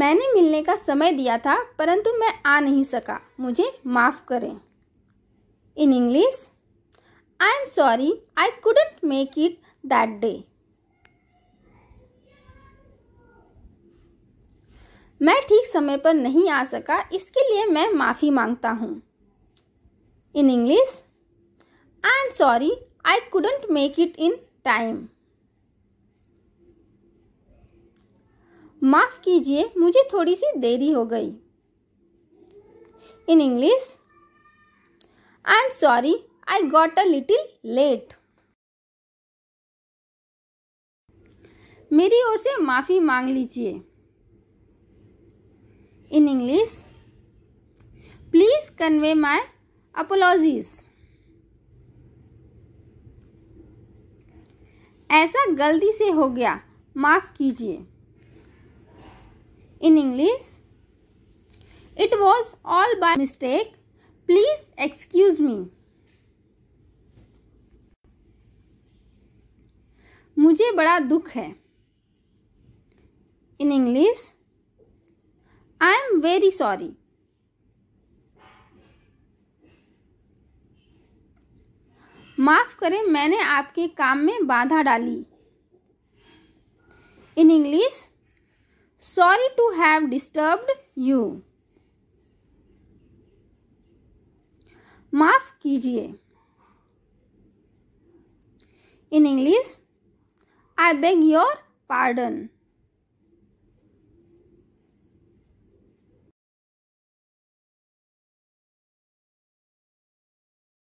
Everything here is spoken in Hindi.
मैंने मिलने का समय दिया था परंतु मैं आ नहीं सका मुझे माफ़ करें in English I am sorry I couldn't make it that day मैं ठीक समय पर नहीं आ सका इसके लिए मैं माफ़ी मांगता हूँ in English I am sorry I couldn't make it in time माफ़ कीजिए मुझे थोड़ी सी देरी हो गई in English I am sorry I got a little late मेरी ओर से माफ़ी मांग लीजिए in English please convey my apologies ऐसा गलती से हो गया माफ़ कीजिए in English. It was all by mistake. Please excuse me. मुझे बड़ा दुख है in English I am very sorry माफ करें मैंने आपके काम में बाधा डाली in English sorry to have disturbed you maaf kijiye in english i beg your pardon